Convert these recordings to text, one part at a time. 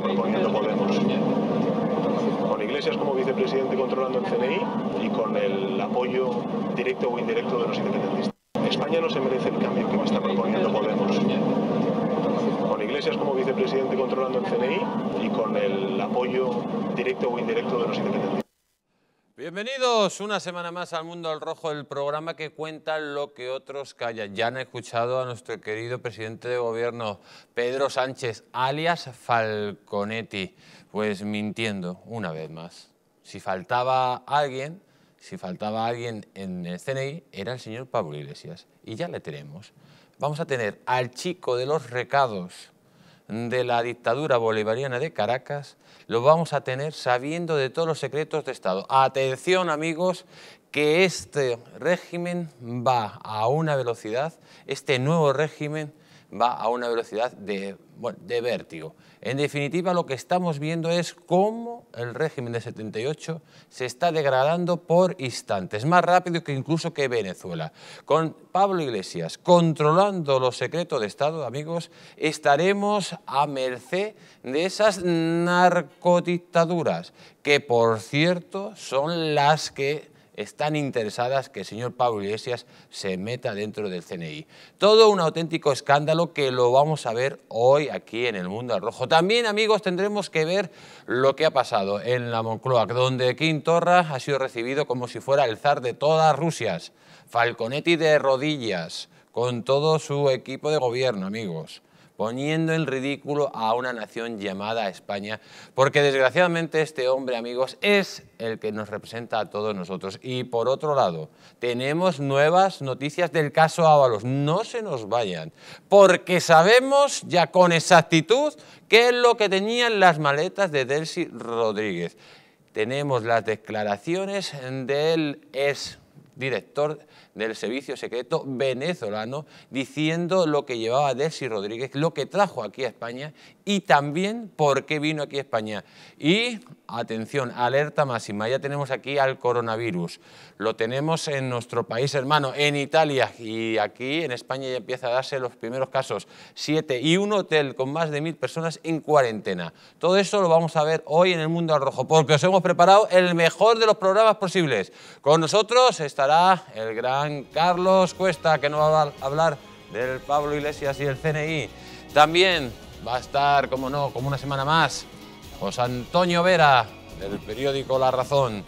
proponiendo Podemos. Con Iglesias como vicepresidente controlando el CNI y con el apoyo directo o indirecto de los independentistas. España no se merece el cambio que está proponiendo Podemos. Con Iglesias como vicepresidente controlando el CNI y con el apoyo directo o indirecto de los independentistas. Bienvenidos una semana más al Mundo al Rojo, el programa que cuenta lo que otros callan. Ya han escuchado a nuestro querido presidente de gobierno, Pedro Sánchez, alias Falconetti, pues mintiendo una vez más. Si faltaba alguien, si faltaba alguien en el CNI, era el señor Pablo Iglesias. Y ya le tenemos. Vamos a tener al chico de los recados de la dictadura bolivariana de Caracas lo vamos a tener sabiendo de todos los secretos de Estado. Atención amigos, que este régimen va a una velocidad, este nuevo régimen va a una velocidad de, vértigo. En definitiva, lo que estamos viendo es cómo el régimen de 78 se está degradando por instantes, más rápido que incluso que Venezuela. Con Pablo Iglesias controlando los secretos de Estado, amigos, estaremos a merced de esas narcodictaduras, que por cierto son las que están interesadas que el señor Pablo Iglesias se meta dentro del CNI. Todo un auténtico escándalo que lo vamos a ver hoy aquí en el Mundo al Rojo. También, amigos, tendremos que ver lo que ha pasado en la Moncloa, donde Quintorra ha sido recibido como si fuera el zar de todas Rusias. Falconetti de rodillas, con todo su equipo de gobierno, amigos poniendo en ridículo a una nación llamada España, porque desgraciadamente este hombre, amigos, es el que nos representa a todos nosotros. Y por otro lado, tenemos nuevas noticias del caso Ábalos, no se nos vayan, porque sabemos ya con exactitud qué es lo que tenían las maletas de Delcy Rodríguez. Tenemos las declaraciones del ex director del servicio secreto venezolano, diciendo lo que llevaba Delcy Rodríguez, lo que trajo aquí a España y también por qué vino aquí a España. Y atención, alerta máxima, ya tenemos aquí al coronavirus, lo tenemos en nuestro país hermano, en Italia y aquí en España ya empieza a darse los primeros casos, siete y un hotel con más de mil personas en cuarentena. Todo eso lo vamos a ver hoy en el Mundo Rojo, porque os hemos preparado el mejor de los programas posibles. Con nosotros estará el gran Carlos Cuesta, que nos va a hablar del Pablo Iglesias y el CNI. También va a estar, como no, como una semana más, José Antonio Vera, del periódico La Razón.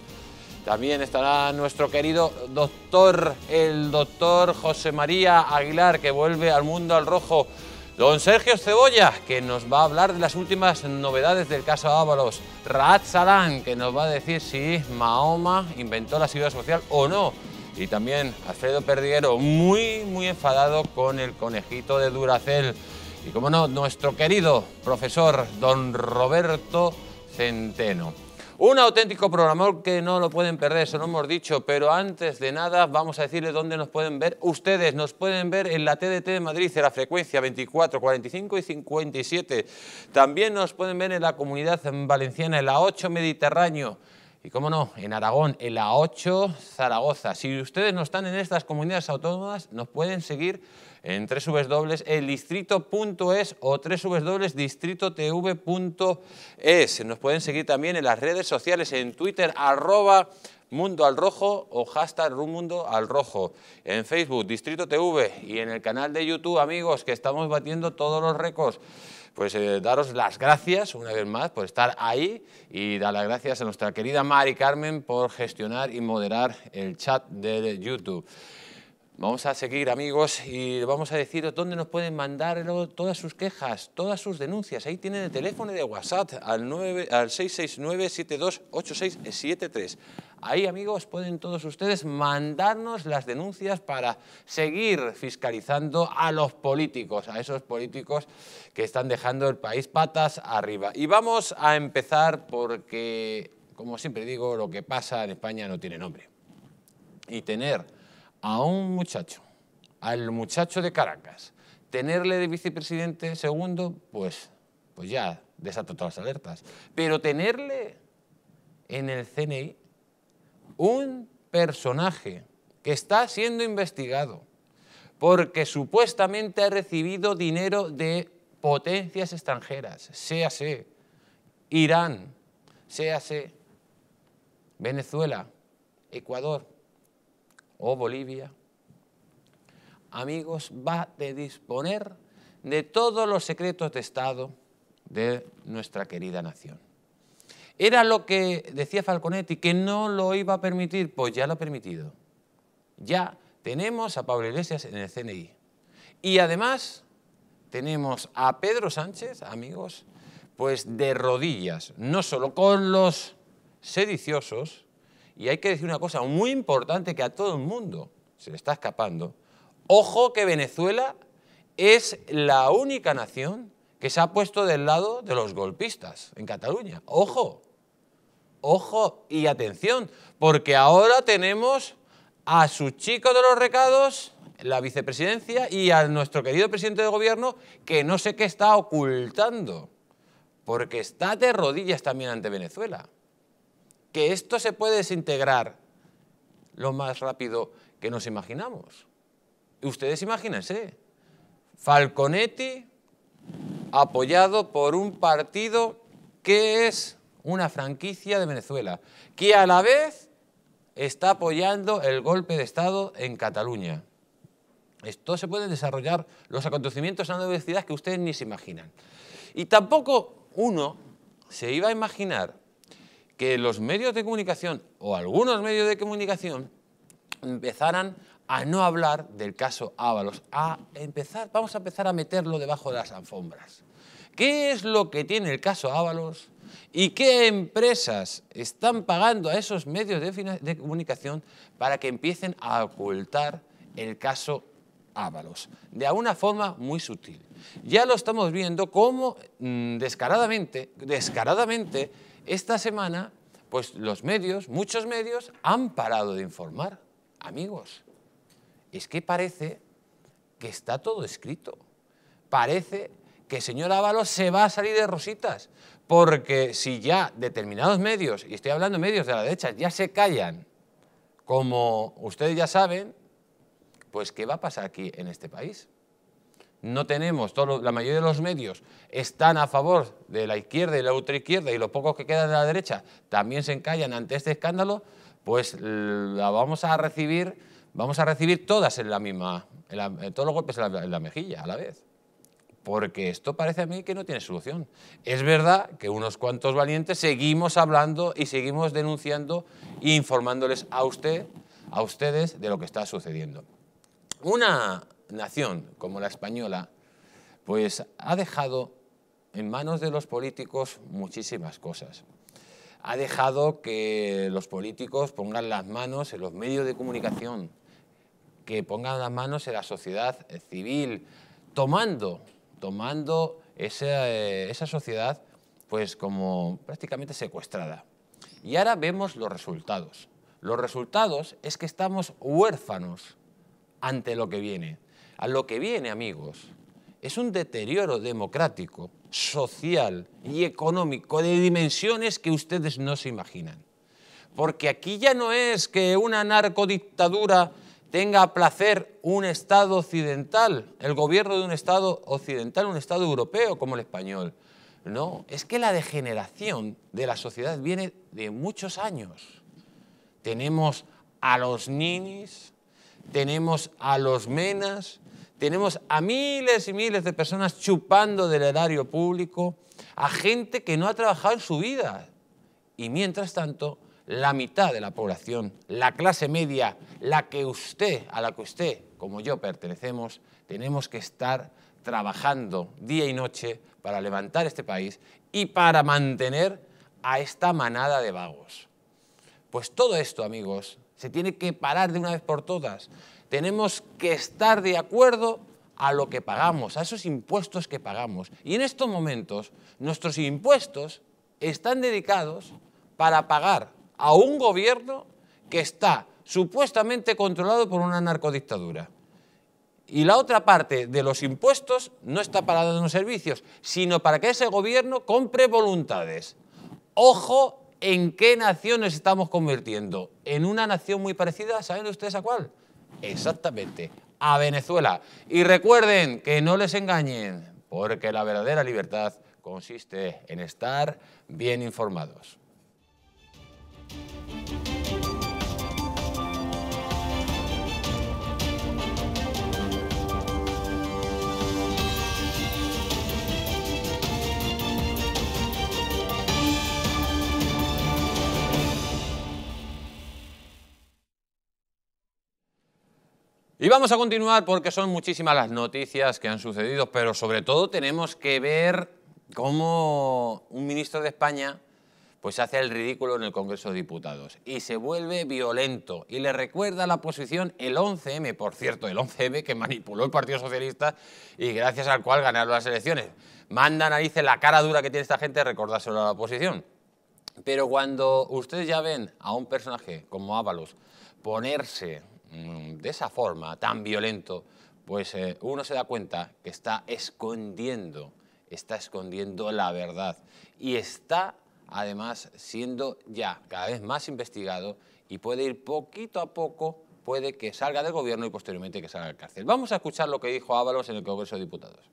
También estará nuestro querido doctor, el doctor José María Aguilar, que vuelve al mundo al rojo. Don Sergio Cebolla, que nos va a hablar de las últimas novedades del caso Ábalos. Raad Salán, que nos va a decir si Mahoma inventó la seguridad social o no. Y también Alfredo Perdiguero, muy, muy enfadado con el conejito de Duracel. Y como no, nuestro querido profesor don Roberto Centeno. Un auténtico programador que no lo pueden perder, eso lo hemos dicho, pero antes de nada vamos a decirles dónde nos pueden ver. Ustedes nos pueden ver en la TDT de Madrid, en la frecuencia 24, 45 y 57. También nos pueden ver en la comunidad valenciana, en la 8 Mediterráneo, y cómo no, en Aragón, en la 8, Zaragoza. Si ustedes no están en estas comunidades autónomas, nos pueden seguir en www.eldistrito.es o www.distritotv.es. Nos pueden seguir también en las redes sociales, en Twitter, arroba Mundo al Rojo o hashtag Mundo al Rojo. En Facebook, Distrito TV y en el canal de YouTube, amigos, que estamos batiendo todos los récords pues eh, daros las gracias una vez más por estar ahí y dar las gracias a nuestra querida Mari Carmen por gestionar y moderar el chat de YouTube. Vamos a seguir, amigos, y vamos a deciros dónde nos pueden mandar todas sus quejas, todas sus denuncias. Ahí tienen el teléfono de WhatsApp al, al 669 728673 Ahí, amigos, pueden todos ustedes mandarnos las denuncias para seguir fiscalizando a los políticos, a esos políticos que están dejando el país patas arriba. Y vamos a empezar porque, como siempre digo, lo que pasa en España no tiene nombre. Y tener a un muchacho, al muchacho de Caracas, tenerle de vicepresidente segundo, pues, pues ya desata todas las alertas. Pero tenerle en el CNI un personaje que está siendo investigado porque supuestamente ha recibido dinero de potencias extranjeras, sea sea Irán, sea Venezuela, Ecuador o Bolivia. Amigos, va a disponer de todos los secretos de Estado de nuestra querida nación. Era lo que decía Falconetti, que no lo iba a permitir, pues ya lo ha permitido. Ya tenemos a Pablo Iglesias en el CNI. Y además tenemos a Pedro Sánchez, amigos, pues de rodillas, no solo con los sediciosos, y hay que decir una cosa muy importante que a todo el mundo se le está escapando. Ojo que Venezuela es la única nación que se ha puesto del lado de los golpistas en Cataluña. Ojo, Ojo y atención, porque ahora tenemos a su chico de los recados, la vicepresidencia y a nuestro querido presidente de gobierno que no sé qué está ocultando, porque está de rodillas también ante Venezuela. Que esto se puede desintegrar lo más rápido que nos imaginamos. Ustedes imagínense, Falconetti apoyado por un partido que es una franquicia de Venezuela, que a la vez está apoyando el golpe de Estado en Cataluña. Esto se pueden desarrollar los acontecimientos en una velocidad que ustedes ni se imaginan. Y tampoco uno se iba a imaginar que los medios de comunicación o algunos medios de comunicación empezaran a no hablar del caso Ábalos, a empezar, vamos a empezar a meterlo debajo de las alfombras. ¿Qué es lo que tiene el caso Ábalos ¿Y qué empresas están pagando a esos medios de, comunicación para que empiecen a ocultar el caso Ábalos? De una forma muy sutil. Ya lo estamos viendo cómo mm, descaradamente, descaradamente, esta semana, pues los medios, muchos medios, han parado de informar. Amigos, es que parece que está todo escrito. Parece que el señor Ábalos se va a salir de rositas, porque si ya determinados medios, y estoy hablando de medios de la derecha, ya se callan, como ustedes ya saben, pues ¿qué va a pasar aquí en este país? No tenemos, la mayoría de los medios están a favor de la izquierda y la ultraizquierda y los pocos que quedan de la derecha también se encallan ante este escándalo, pues la vamos a recibir, vamos a recibir todas en la misma, todos los golpes en la mejilla a la vez porque esto parece a mí que no tiene solución. Es verdad que unos cuantos valientes seguimos hablando y seguimos denunciando e informándoles a usted, a ustedes de lo que está sucediendo. Una nación como la española, pues ha dejado en manos de los políticos muchísimas cosas. Ha dejado que los políticos pongan las manos en los medios de comunicación, que pongan las manos en la sociedad civil, tomando tomando eh, esa, sociedad pues como prácticamente secuestrada. Y ahora vemos los resultados. Los resultados es que estamos huérfanos ante lo que viene. A lo que viene, amigos, es un deterioro democrático, social y económico de dimensiones que ustedes no se imaginan. Porque aquí ya no es que una narcodictadura tenga placer un Estado occidental, el gobierno de un Estado occidental, un Estado europeo como el español. No, es que la degeneración de la sociedad viene de muchos años. Tenemos a los ninis, tenemos a los menas, tenemos a miles y miles de personas chupando del erario público, a gente que no ha trabajado en su vida. Y mientras tanto, la mitad de la población, la clase media, la que usted, a la que usted, como yo, pertenecemos, tenemos que estar trabajando día y noche para levantar este país y para mantener a esta manada de vagos. Pues todo esto, amigos, se tiene que parar de una vez por todas. Tenemos que estar de acuerdo a lo que pagamos, a esos impuestos que pagamos. Y en estos momentos, nuestros impuestos están dedicados para pagar a un gobierno que está supuestamente controlado por una narcodictadura. Y la otra parte de los impuestos no está para darnos servicios, sino para que ese gobierno compre voluntades. Ojo en qué nación nos estamos convirtiendo. En una nación muy parecida, ¿saben ustedes a cuál? Exactamente, a Venezuela. Y recuerden que no les engañen, porque la verdadera libertad consiste en estar bien informados. Y vamos a continuar porque son muchísimas las noticias que han sucedido, pero sobre todo tenemos que ver cómo un ministro de España pues hace el ridículo en el Congreso de Diputados y se vuelve violento y le recuerda a la oposición el 11M, por cierto, el 11M que manipuló el Partido Socialista y gracias al cual ganaron las elecciones. Manda narices la cara dura que tiene esta gente recordárselo a la oposición. Pero cuando ustedes ya ven a un personaje como Ábalos ponerse mm, de esa forma tan violento, pues eh, uno se da cuenta que está escondiendo, está escondiendo la verdad y está además siendo ya cada vez más investigado y puede ir poquito a poco, puede que salga del gobierno y posteriormente que salga de cárcel. Vamos a escuchar lo que dijo Ábalos en el Congreso de Diputados.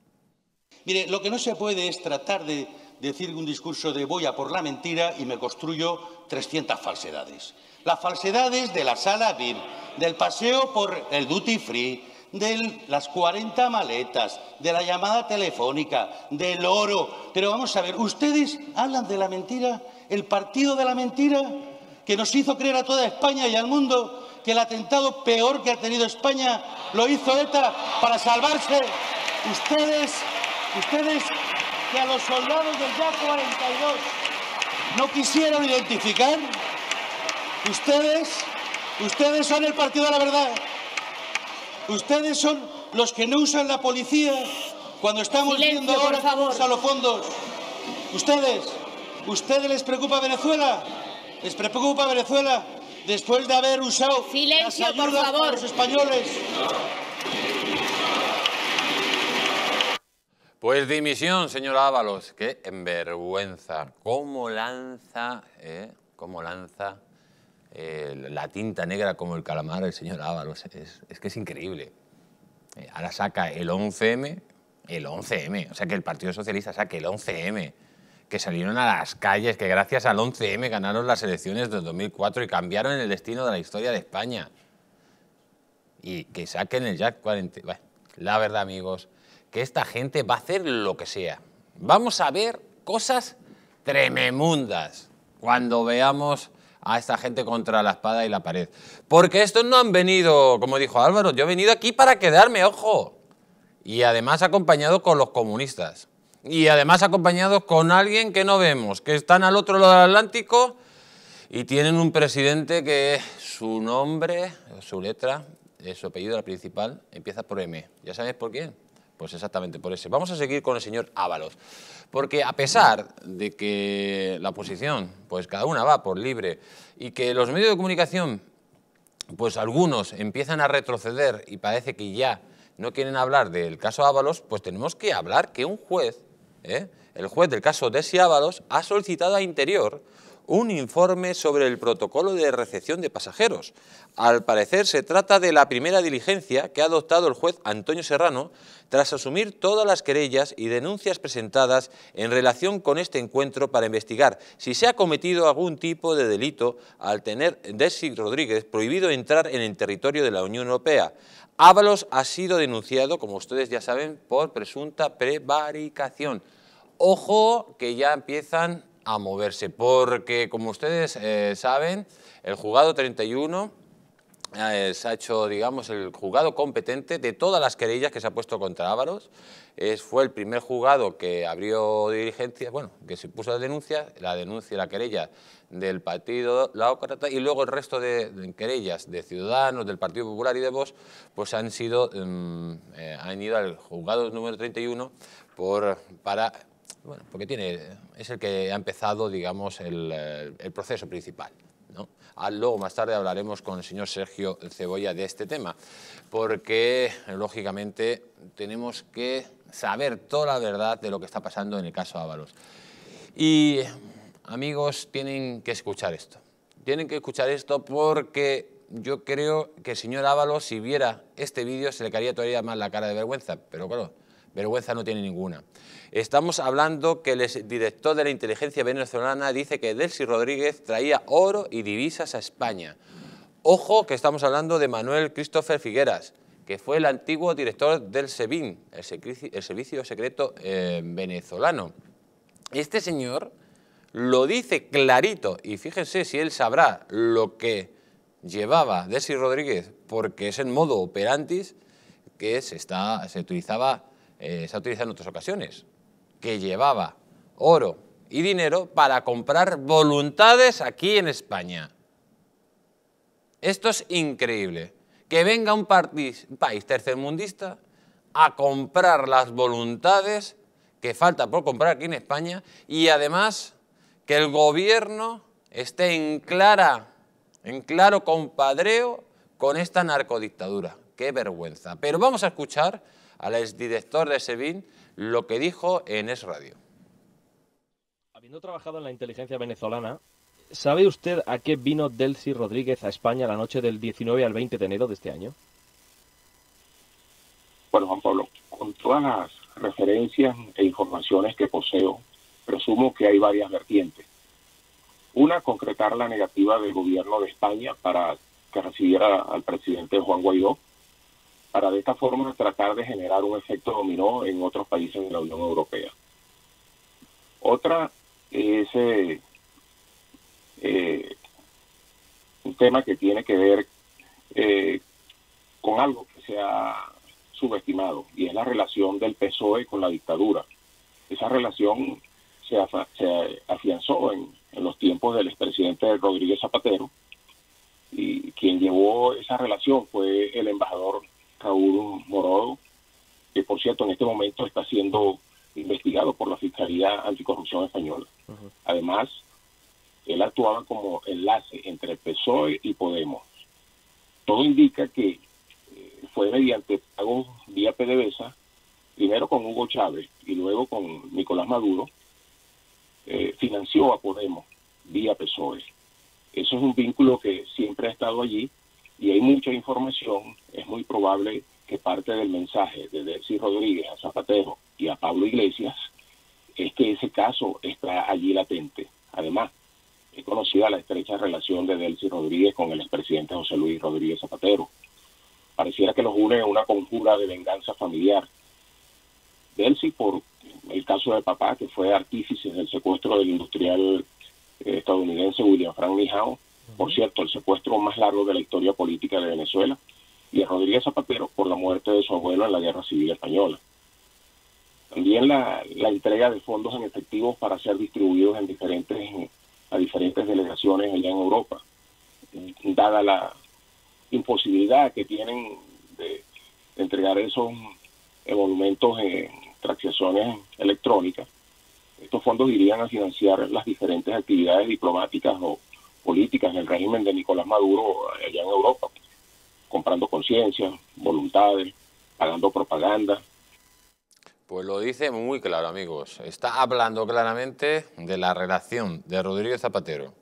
Mire, lo que no se puede es tratar de decir un discurso de voy a por la mentira y me construyo 300 falsedades. Las falsedades de la sala VIP, del paseo por el duty free, de las 40 maletas, de la llamada telefónica, del oro. Pero vamos a ver, ¿ustedes hablan de la mentira? ¿El partido de la mentira? que nos hizo creer a toda España y al mundo que el atentado peor que ha tenido España lo hizo ETA para salvarse. Ustedes, ustedes que a los soldados del YA 42 no quisieron identificar, ustedes, ustedes son el partido de la verdad. Ustedes son los que no usan la policía cuando estamos viendo ahora cómo los fondos. Ustedes, ¿ustedes les preocupa Venezuela? ¿Les preocupa Venezuela después de haber usado Silencio, las ayudas los españoles? Pues dimisión, señor Ábalos. Qué envergüenza. ¿Cómo lanza, eh? ¿Cómo lanza eh, la tinta negra como el calamar el señor Ábalos. Es, que es increíble. Eh, ahora saca el 11M, el 11M, o sea que el Partido Socialista saque el 11M, que salieron a las calles, que gracias al 11M ganaron las elecciones del 2004 y cambiaron el destino de la historia de España. Y que saquen el Jack 40. la verdad, amigos, que esta gente va a hacer lo que sea. Vamos a ver cosas tremendas cuando veamos a esta gente contra la espada y la pared. Porque estos no han venido, como dijo Álvaro, yo he venido aquí para quedarme, ojo. Y además acompañado con los comunistas. Y además acompañados con alguien que no vemos, que están al otro lado del Atlántico y tienen un presidente que su nombre, su letra, eh, su apellido, la principal, empieza por M. ¿Ya sabes por quién? Pues exactamente por ese. Vamos a seguir con el señor Ábalos, porque a pesar de que la oposición, pues cada una va por libre, y que los medios de comunicación, pues algunos empiezan a retroceder y parece que ya no quieren hablar del caso Ábalos, pues tenemos que hablar que un juez, ¿eh? el juez del caso ese Ábalos, ha solicitado a Interior un informe sobre el protocolo de recepción de pasajeros. Al parecer se trata de la primera diligencia que ha adoptado el juez Antonio Serrano tras asumir todas las querellas y denuncias presentadas en relación con este encuentro para investigar si se ha cometido algún tipo de delito al tener Desi Rodríguez prohibido entrar en el territorio de la Unión Europea. Ábalos ha sido denunciado, como ustedes ya saben, por presunta prevaricación. Ojo que ya empiezan a moverse, porque como ustedes eh, saben, el juzgado 31 eh, se ha hecho, digamos, el juzgado competente de todas las querellas que se ha puesto contra Ávaros. Es, fue el primer juzgado que abrió dirigencia, bueno, que se puso la denuncia, la denuncia, la querella del Partido Laócrata y luego el resto de, querellas de Ciudadanos, del Partido Popular y de Vox, pues han sido, mm, eh, han ido al juzgado número 31 por, para bueno, porque tiene, es el que ha empezado, digamos, el, eh, proceso principal. Ah, luego, más tarde, hablaremos con el señor Sergio Cebolla de este tema, porque, lógicamente, tenemos que saber toda la verdad de lo que está pasando en el caso Ábalos. Y, amigos, tienen que escuchar esto. Tienen que escuchar esto porque yo creo que el señor Ábalos, si viera este vídeo, se le caería todavía más la cara de vergüenza. Pero claro, Vergüenza no tiene ninguna. Estamos hablando que el director de la inteligencia venezolana dice que Delcy Rodríguez traía oro y divisas a España. Ojo que estamos hablando de Manuel Christopher Figueras, que fue el antiguo director del SEBIN, el, Servicio Secreto eh, Venezolano. Este señor lo dice clarito y fíjense si él sabrá lo que llevaba Delcy Rodríguez, porque es el modo operantis que se utilizaba eh, se ha utilizado en otras ocasiones, que llevaba oro y dinero para comprar voluntades aquí en España. Esto es increíble. Que venga un país tercermundista a comprar las voluntades que falta por comprar aquí en España y además que el gobierno esté en, clara, en claro compadreo con esta narcodictadura. ¡Qué vergüenza! Pero vamos a escuchar al exdirector de SEBIN lo que dijo en Es Radio. Habiendo trabajado en la inteligencia venezolana, ¿sabe usted a qué vino Delcy Rodríguez a España la noche del 19 al 20 de enero de este año? Bueno, Juan Pablo, con todas las referencias e informaciones que poseo, presumo que hay varias vertientes. Una, concretar la negativa del gobierno de España para que recibiera al presidente Juan Guaidó para de esta forma tratar de generar un efecto dominó en otros países de la Unión Europea. Otra es eh, eh, un tema que tiene que ver eh, con algo que se ha subestimado y es la relación del PSOE con la dictadura. Esa relación se, afianzó en, en los tiempos del expresidente Rodríguez Zapatero y quien llevó esa relación fue el embajador Raúl Morodo, que por cierto en este momento está siendo investigado por la Fiscalía Anticorrupción Española. Además, él actuaba como enlace entre PSOE y Podemos. Todo indica que eh, fue mediante pagos vía PDVSA, primero con Hugo Chávez y luego con Nicolás Maduro, eh, financió a Podemos vía PSOE. Eso es un vínculo que siempre ha estado allí y hay mucha información, es muy probable que parte del mensaje de Delcy Rodríguez a Zapatero y a Pablo Iglesias es que ese caso está allí latente. Además, es conocida la estrecha relación de Delcy Rodríguez con el expresidente José Luis Rodríguez Zapatero. Pareciera que los une una conjura de venganza familiar. Delcy, por el caso de papá, que fue artífice del secuestro del industrial eh, estadounidense William Frank Mijao, por cierto, el secuestro más largo de la historia política de Venezuela, y a Rodríguez Zapatero por la muerte de su abuelo en la Guerra Civil Española. También la, entrega de fondos en efectivo para ser distribuidos en diferentes, a diferentes delegaciones allá en Europa, dada la imposibilidad que tienen de, entregar esos monumentos en transacciones electrónicas. Estos fondos irían a financiar las diferentes actividades diplomáticas o políticas en el régimen de Nicolás Maduro allá en Europa, pues, comprando conciencia, voluntades, pagando propaganda. Pues lo dice muy claro, amigos. Está hablando claramente de la relación de Rodríguez Zapatero,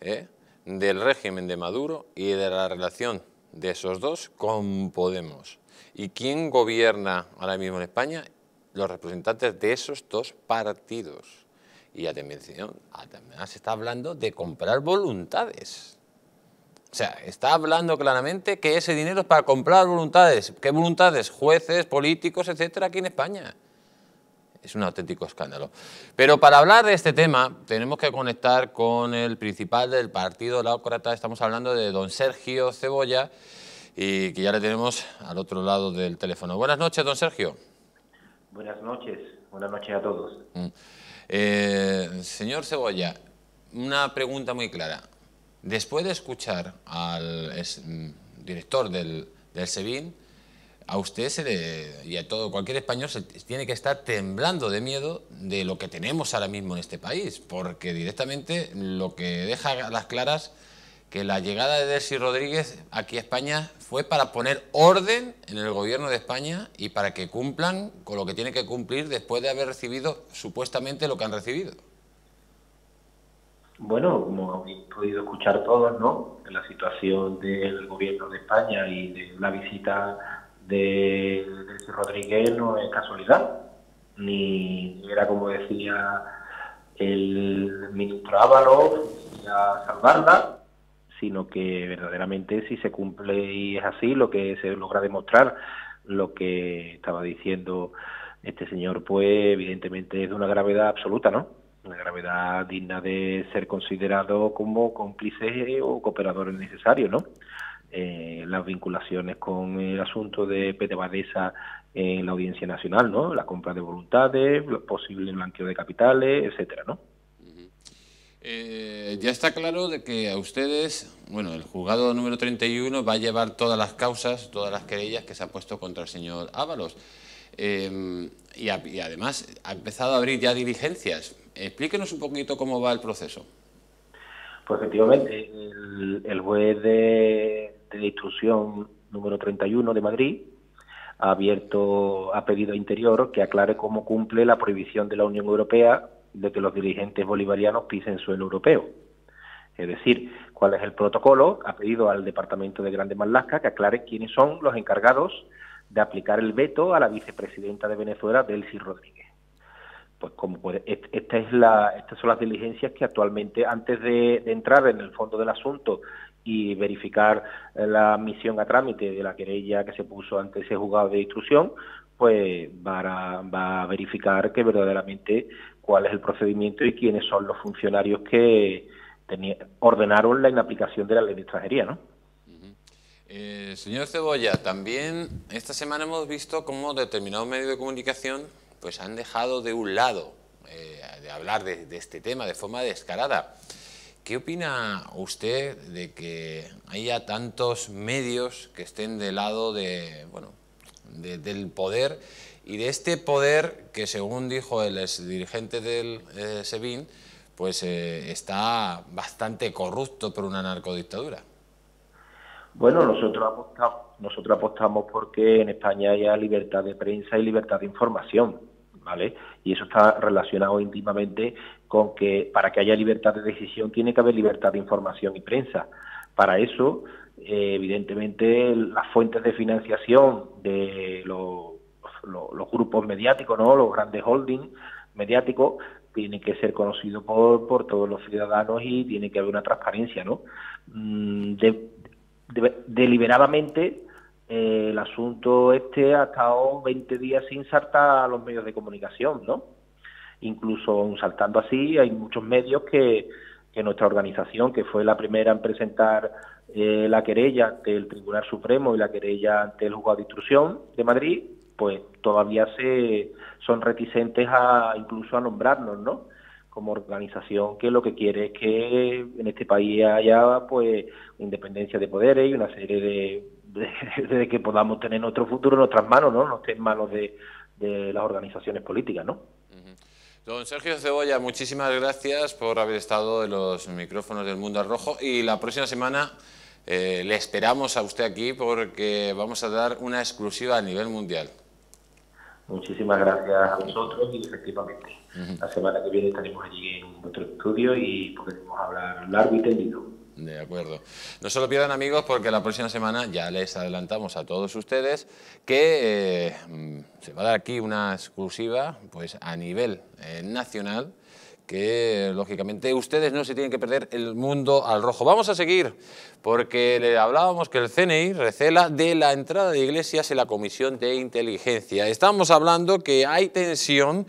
¿eh? del régimen de Maduro y de la relación de esos dos con Podemos. ¿Y quién gobierna ahora mismo en España? Los representantes de esos dos partidos. Y además ah, también, se está hablando de comprar voluntades. O sea, está hablando claramente que ese dinero es para comprar voluntades. ¿Qué voluntades? Jueces, políticos, etcétera, aquí en España. Es un auténtico escándalo. Pero para hablar de este tema, tenemos que conectar con el principal del Partido laócrata Estamos hablando de don Sergio Cebolla, y que ya le tenemos al otro lado del teléfono. Buenas noches, don Sergio. Buenas noches. Buenas noches a todos. Mm. Eh, señor Cebolla, una pregunta muy clara. Después de escuchar al mm, director del, del SEBIN, a usted y a todo cualquier español se tiene que estar temblando de miedo de lo que tenemos ahora mismo en este país, porque directamente lo que deja las claras que la llegada de Desi Rodríguez aquí a España fue para poner orden en el gobierno de España y para que cumplan con lo que tienen que cumplir después de haber recibido supuestamente lo que han recibido. Bueno, como habéis podido escuchar todos, ¿no? La situación del gobierno de España y de la visita de Desi Rodríguez no es casualidad, ni era como decía el ministro Ábalos, a salvarla, sino que verdaderamente si se cumple y es así lo que se logra demostrar, lo que estaba diciendo este señor, pues evidentemente es de una gravedad absoluta, ¿no? Una gravedad digna de ser considerado como cómplice o cooperador necesario, ¿no? Eh, las vinculaciones con el asunto de Pete en la Audiencia Nacional, ¿no? La compra de voluntades, los posible blanqueo de capitales, etcétera, ¿no? Eh, ya está claro de que a ustedes, bueno, el juzgado número 31 va a llevar todas las causas, todas las querellas que se ha puesto contra el señor Ábalos. Em, y, además ha empezado a abrir ya diligencias. Explíquenos un poquito cómo va el proceso. Pues efectivamente, el, juez de, la instrucción número 31 de Madrid ha abierto, ha pedido a Interior que aclare cómo cumple la prohibición de la Unión Europea de que los dirigentes bolivarianos pisen suelo europeo. Es decir, cuál es el protocolo, ha pedido al Departamento de Grande Malasca que aclare quiénes son los encargados de aplicar el veto a la vicepresidenta de Venezuela, Delcy Rodríguez. Pues como puede, esta es la, estas son las diligencias que actualmente, antes de, entrar en el fondo del asunto y verificar eh, la misión a trámite de la querella que se puso ante ese juzgado de instrucción, pues va va a verificar que verdaderamente cuál es el procedimiento y quiénes son los funcionarios que ordenaron la inaplicación de la ley de extranjería, ¿no? Eh, señor Cebolla, también esta semana hemos visto cómo determinados medios de comunicación pues han dejado de un lado eh, de hablar de, este tema de forma descarada. ¿Qué opina usted de que haya tantos medios que estén del lado de, bueno, del poder y de este poder que, según dijo el dirigente del eh, SEBIN, pues eh, está bastante corrupto por una narcodictadura. Bueno, nosotros apostamos, nosotros apostamos porque en España haya libertad de prensa y libertad de información, ¿vale? Y eso está relacionado íntimamente con que para que haya libertad de decisión tiene que haber libertad de información y prensa. Para eso eh, evidentemente las fuentes de financiación de los, grupos mediáticos, ¿no? los grandes holdings mediáticos, tienen que ser conocido por, por todos los ciudadanos y tiene que haber una transparencia, ¿no? Mm, deliberadamente eh, el asunto este ha estado 20 días sin saltar a los medios de comunicación, ¿no? Incluso saltando así, hay muchos medios que, que nuestra organización, que fue la primera en presentar eh, la querella ante el Tribunal Supremo y la querella ante el Juzgado de Instrucción de Madrid, pues todavía se son reticentes a incluso a nombrarnos, ¿no? Como organización que lo que quiere es que en este país haya pues independencia de poderes y una serie de, de, que podamos tener nuestro futuro en nuestras manos, ¿no? No esté en manos de, de las organizaciones políticas, ¿no? Don Sergio Cebolla, muchísimas gracias por haber estado en los micrófonos del Mundo Rojo y la próxima semana eh, le esperamos a usted aquí porque vamos a dar una exclusiva a nivel mundial. Muchísimas gracias a vosotros y efectivamente, la semana que viene estaremos allí en nuestro estudio y podremos hablar largo y tendido. De acuerdo. No se lo pierdan amigos porque la próxima semana ya les adelantamos a todos ustedes que eh, se va a dar aquí una exclusiva pues, a nivel eh, nacional que lógicamente ustedes no se tienen que perder el mundo al rojo. Vamos a seguir porque le hablábamos que el CNI recela de la entrada de iglesias en la Comisión de Inteligencia. Estamos hablando que hay tensión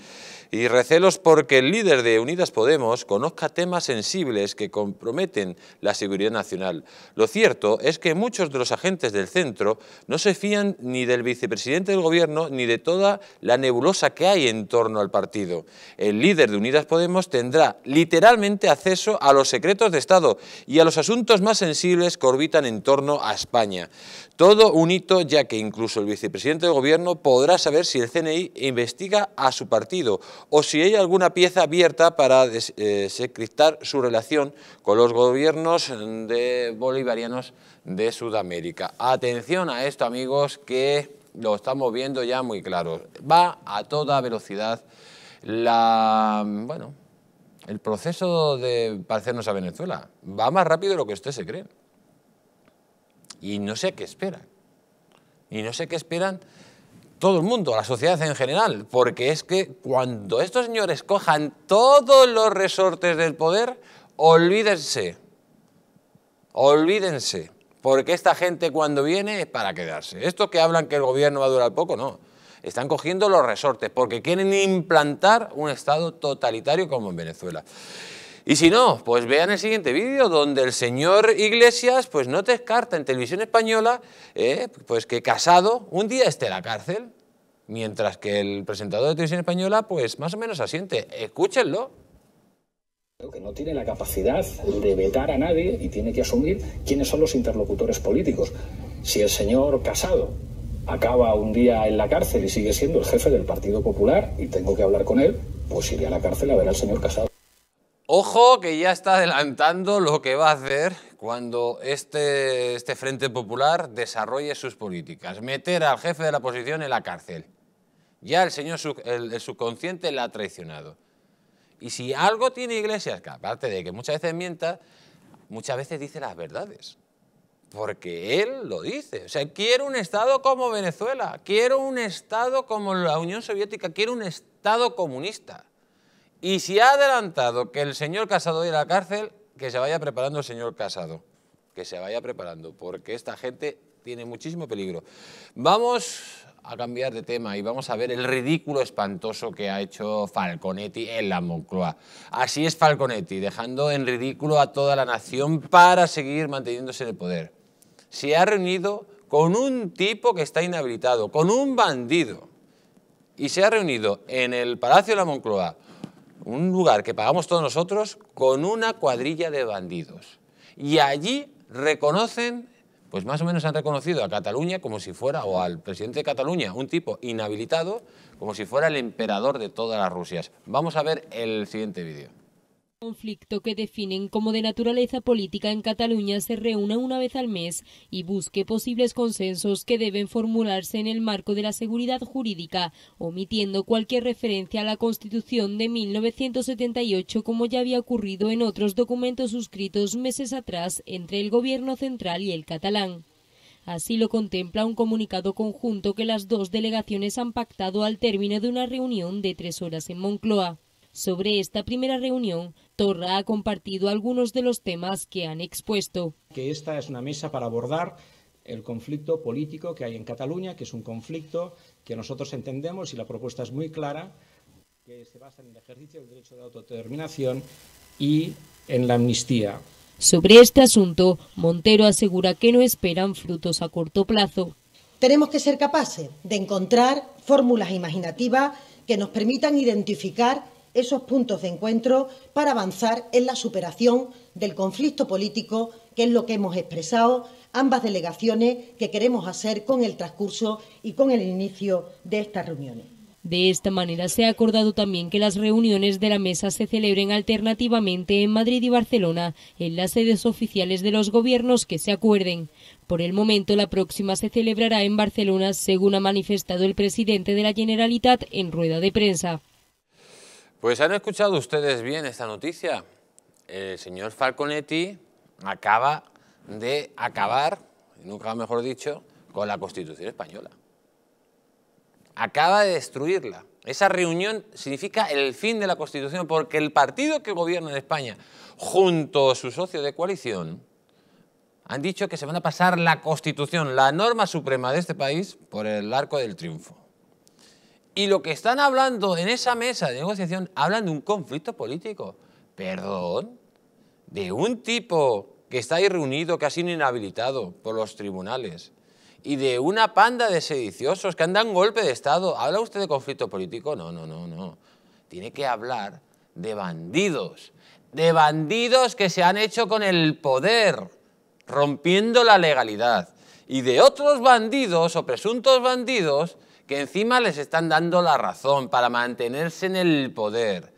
y recelos porque el líder de Unidas Podemos conozca temas sensibles que comprometen la seguridad nacional. Lo cierto es que muchos de los agentes del centro no se fían ni del vicepresidente del gobierno ni de toda la nebulosa que hay en torno al partido. El líder de Unidas Podemos tendrá literalmente acceso a los secretos de Estado y a los asuntos más sensibles que orbitan en torno a España. Todo un hito ya que incluso el vicepresidente del gobierno podrá saber si el CNI investiga a su partido o si hay alguna pieza abierta para desecriptar eh, su relación con los gobiernos bolivarianos de Sudamérica. Atención a esto amigos que lo estamos viendo ya muy claro. Va a toda velocidad la, bueno, el proceso de parecernos a Venezuela. Va más rápido de lo que usted se cree. Y no sé qué esperan. Y no sé qué esperan todo el mundo, la sociedad en general, porque es que cuando estos señores cojan todos los resortes del poder, olvídense, olvídense, porque esta gente cuando viene es para quedarse. Estos que hablan que el gobierno va a durar poco, no. Están cogiendo los resortes porque quieren implantar un Estado totalitario como en Venezuela. Y si no, pues vean el siguiente vídeo donde el señor Iglesias pues no descarta en televisión española eh, pues que casado un día esté en la cárcel, mientras que el presentador de televisión española pues más o menos asiente. Escúchenlo. Creo que no tiene la capacidad de vetar a nadie y tiene que asumir quiénes son los interlocutores políticos. Si el señor Casado acaba un día en la cárcel y sigue siendo el jefe del Partido Popular y tengo que hablar con él, pues iré a la cárcel a ver al señor Casado. Ojo que ya está adelantando lo que va a hacer cuando este, este Frente Popular desarrolle sus políticas. Meter al jefe de la oposición en la cárcel. Ya el señor el, subconsciente la ha traicionado. Y si algo tiene Iglesias, que aparte de que muchas veces mienta, muchas veces dice las verdades. Porque él lo dice. O sea, quiero un Estado como Venezuela, quiero un Estado como la Unión Soviética, quiero un Estado comunista. Y si ha adelantado que el señor Casado irá a la cárcel, que se vaya preparando el señor Casado. Que se vaya preparando, porque esta gente tiene muchísimo peligro. Vamos a cambiar de tema y vamos a ver el ridículo espantoso que ha hecho Falconetti en la Moncloa. Así es Falconetti, dejando en ridículo a toda la nación para seguir manteniéndose en el poder. Se ha reunido con un tipo que está inhabilitado, con un bandido. Y se ha reunido en el Palacio de la Moncloa un lugar que pagamos todos nosotros con una cuadrilla de bandidos. Y allí reconocen, pues más o menos han reconocido a Cataluña como si fuera, o al presidente de Cataluña, un tipo inhabilitado, como si fuera el emperador de todas las Rusias. Vamos a ver el siguiente vídeo conflicto que definen como de naturaleza política en Cataluña se reúna una vez al mes y busque posibles consensos que deben formularse en el marco de la seguridad jurídica, omitiendo cualquier referencia a la Constitución de 1978 como ya había ocurrido en otros documentos suscritos meses atrás entre el Gobierno central y el catalán. Así lo contempla un comunicado conjunto que las dos delegaciones han pactado al término de una reunión de tres horas en Moncloa. Sobre esta primera reunión, Torra ha compartido algunos de los temas que han expuesto. Que esta es una mesa para abordar el conflicto político que hay en Cataluña, que es un conflicto que nosotros entendemos y la propuesta es muy clara, que se basa en el ejercicio del derecho de autodeterminación y en la amnistía. Sobre este asunto, Montero asegura que no esperan frutos a corto plazo. Tenemos que ser capaces de encontrar fórmulas imaginativas que nos permitan identificar esos puntos de encuentro para avanzar en la superación del conflicto político, que es lo que hemos expresado ambas delegaciones que queremos hacer con el transcurso y con el inicio de estas reuniones. De esta manera se ha acordado también que las reuniones de la mesa se celebren alternativamente en Madrid y Barcelona, en las sedes oficiales de los gobiernos que se acuerden. Por el momento, la próxima se celebrará en Barcelona, según ha manifestado el presidente de la Generalitat en rueda de prensa. Pues han escuchado ustedes bien esta noticia. El señor Falconetti acaba de acabar, nunca mejor dicho, con la Constitución española. Acaba de destruirla. Esa reunión significa el fin de la Constitución porque el partido que gobierna en España, junto a su socio de coalición, han dicho que se van a pasar la Constitución, la norma suprema de este país, por el arco del triunfo. Y lo que están hablando en esa mesa de negociación, hablan de un conflicto político. Perdón, de un tipo que está ahí reunido, que ha sido inhabilitado por los tribunales, y de una panda de sediciosos que andan golpe de Estado. ¿Habla usted de conflicto político? No, no, no, no. Tiene que hablar de bandidos, de bandidos que se han hecho con el poder, rompiendo la legalidad y de otros bandidos o presuntos bandidos que encima les están dando la razón para mantenerse en el poder,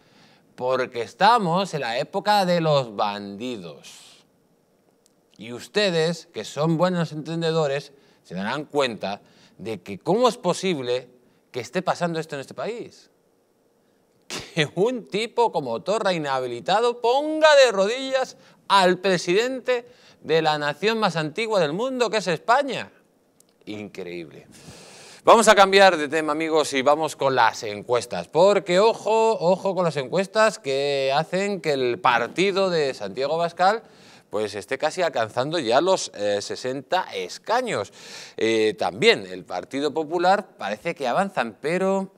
porque estamos en la época de los bandidos. Y ustedes, que son buenos entendedores, se darán cuenta de que cómo es posible que esté pasando esto en este país. Que un tipo como Torra inhabilitado ponga de rodillas al presidente de la nación más antigua del mundo, que es España. Increíble. Vamos a cambiar de tema, amigos, y vamos con las encuestas. Porque ojo, ojo con las encuestas que hacen que el partido de Santiago Bascal pues esté casi alcanzando ya los 60 eh, escaños. Eh, también el Partido Popular parece que avanzan, pero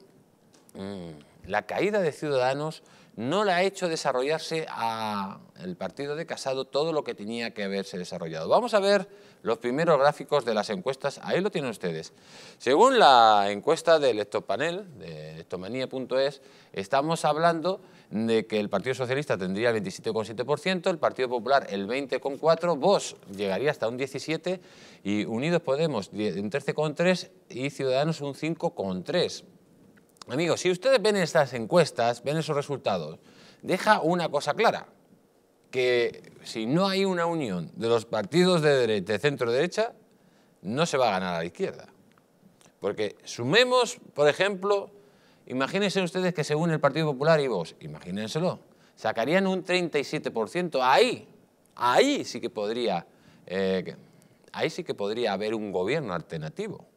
mm, la caída de Ciudadanos no le ha hecho desarrollarse al partido de Casado todo lo que tenía que haberse desarrollado. Vamos a ver los primeros gráficos de las encuestas, ahí lo tienen ustedes. Según la encuesta del Electopanel, de electomanía.es, estamos hablando de que el Partido Socialista tendría el 27,7%, el Partido Popular el 20,4%, Vox llegaría hasta un 17% y Unidos Podemos un 13,3% y Ciudadanos un 5,3%. Amigos, si ustedes ven estas encuestas, ven esos resultados, deja una cosa clara, que si no hay una unión de los partidos de, de centro-derecha, no se va a ganar a la izquierda. Porque sumemos, por ejemplo, imagínense ustedes que se según el Partido Popular y vos, imagínenselo, sacarían un 37%, ahí, ahí sí que podría, eh, ahí sí que podría haber un gobierno alternativo.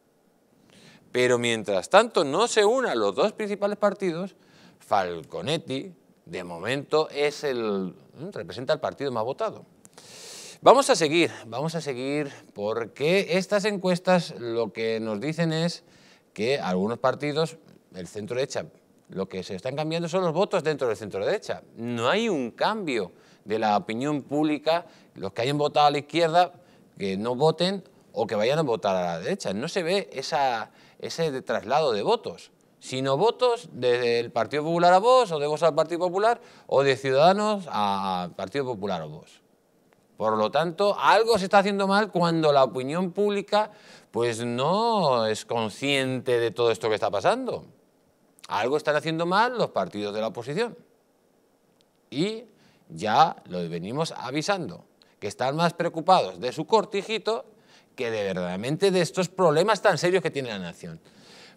Pero mientras tanto no se unan los dos principales partidos, Falconetti, de momento, es el, mm, representa el partido más votado. Vamos a seguir, vamos a seguir, porque estas encuestas lo que nos dicen es que algunos partidos, el centro derecha, lo que se están cambiando son los votos dentro del centro derecha. No hay un cambio de la opinión pública, los que hayan votado a la izquierda, que no voten o que vayan a votar a la derecha. No se ve ese traslado de votos, sino votos del Partido Popular a Vos, o de Vos al Partido Popular, o de Ciudadanos al Partido Popular o Vos. Por lo tanto, algo se está haciendo mal cuando la opinión pública pues no es consciente de todo esto que está pasando. Algo están haciendo mal los partidos de la oposición. Y ya lo venimos avisando, que están más preocupados de su cortijito que de verdaderamente de estos problemas tan serios que tiene la nación.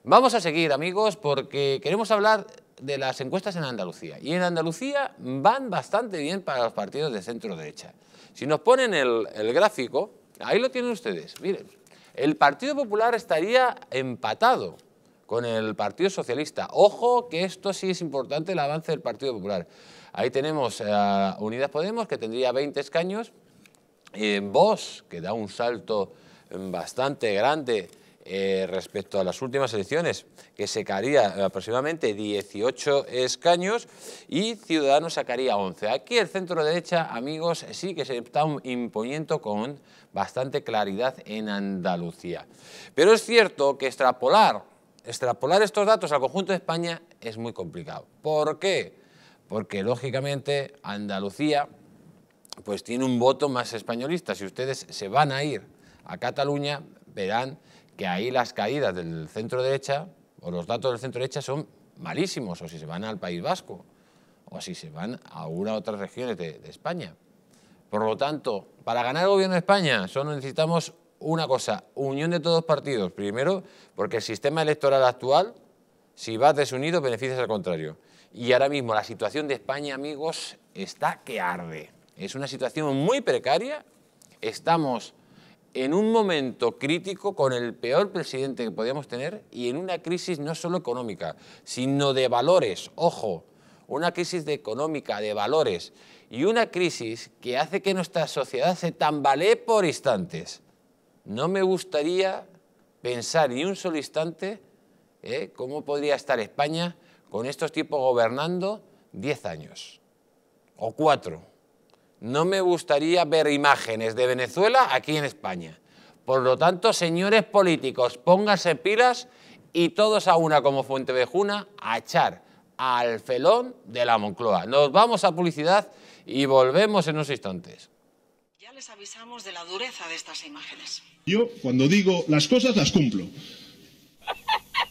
Vamos a seguir, amigos, porque queremos hablar de las encuestas en Andalucía. Y en Andalucía van bastante bien para los partidos de centro-derecha. Si nos ponen el, gráfico, ahí lo tienen ustedes. Miren, el Partido Popular estaría empatado con el Partido Socialista. Ojo que esto sí es importante, el avance del Partido Popular. Ahí tenemos a Unidas Podemos, que tendría 20 escaños. en eh, Vox, que da un salto bastante grande eh, respecto a las últimas elecciones, que caería aproximadamente 18 escaños y Ciudadanos sacaría 11. Aquí el centro derecha, amigos, sí que se está imponiendo con bastante claridad en Andalucía. Pero es cierto que extrapolar, extrapolar estos datos al conjunto de España es muy complicado. ¿Por qué? Porque, lógicamente, Andalucía pues tiene un voto más españolista. Si ustedes se van a ir a Cataluña, verán que ahí las caídas del centro derecha o los datos del centro derecha son malísimos, o si se van al País Vasco, o si se van a una u otras regiones de, España. Por lo tanto, para ganar el gobierno de España solo necesitamos una cosa, unión de todos los partidos. Primero, porque el sistema electoral actual, si vas desunido, beneficias al contrario. Y ahora mismo la situación de España, amigos, está que arde. Es una situación muy precaria. Estamos en un momento crítico con el peor presidente que podíamos tener y en una crisis no solo económica, sino de valores, ojo, una crisis de económica, de valores y una crisis que hace que nuestra sociedad se tambalee por instantes. No me gustaría pensar ni un solo instante ¿eh? cómo podría estar España con estos tipos gobernando 10 años o 4 no me gustaría ver imágenes de Venezuela aquí en España. Por lo tanto, señores políticos, pónganse pilas y todos a una como Fuentevejuna a echar al felón de la Moncloa. Nos vamos a publicidad y volvemos en unos instantes. Ya les avisamos de la dureza de estas imágenes. Yo, cuando digo las cosas, las cumplo.